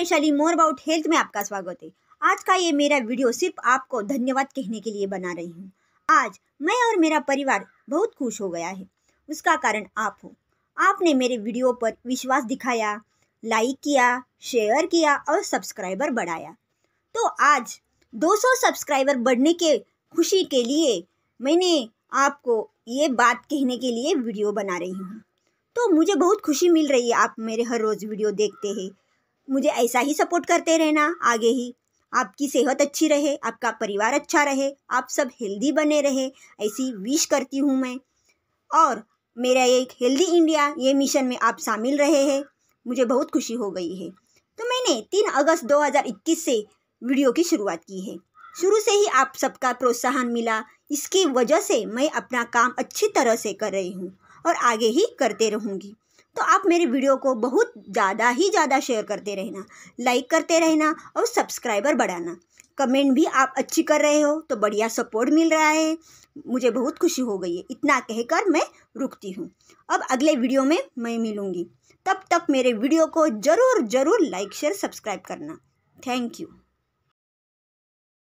Vaishali more about health में आपका स्वागत है आज का ये मेरा वीडियो सिर्फ आपको धन्यवाद कहने के लिए बना रही हूँ आज मैं और मेरा परिवार बहुत खुश हो गया है उसका कारण आप हो आपने मेरे वीडियो पर विश्वास दिखाया लाइक किया शेयर किया और सब्सक्राइबर बढ़ाया तो आज 200 सब्सक्राइबर बढ़ने के खुशी के लिए मैंने आपको ये बात कहने के लिए वीडियो बना रही हूँ तो मुझे बहुत खुशी मिल रही है आप मेरे हर रोज़ वीडियो देखते हैं मुझे ऐसा ही सपोर्ट करते रहना आगे ही आपकी सेहत अच्छी रहे आपका परिवार अच्छा रहे आप सब हेल्दी बने रहे ऐसी विश करती हूँ मैं और मेरा एक हेल्दी इंडिया ये मिशन में आप शामिल रहे हैं मुझे बहुत खुशी हो गई है तो मैंने तीन अगस्त 2021 से वीडियो की शुरुआत की है शुरू से ही आप सबका प्रोत्साहन मिला इसकी वजह से मैं अपना काम अच्छी तरह से कर रही हूँ और आगे ही करते रहूँगी तो आप मेरे वीडियो को बहुत ज़्यादा ही ज़्यादा शेयर करते रहना लाइक करते रहना और सब्सक्राइबर बढ़ाना कमेंट भी आप अच्छी कर रहे हो तो बढ़िया सपोर्ट मिल रहा है मुझे बहुत खुशी हो गई है इतना कहकर मैं रुकती हूँ अब अगले वीडियो में मैं मिलूँगी तब तक मेरे वीडियो को ज़रूर ज़रूर लाइक शेयर सब्सक्राइब करना थैंक यू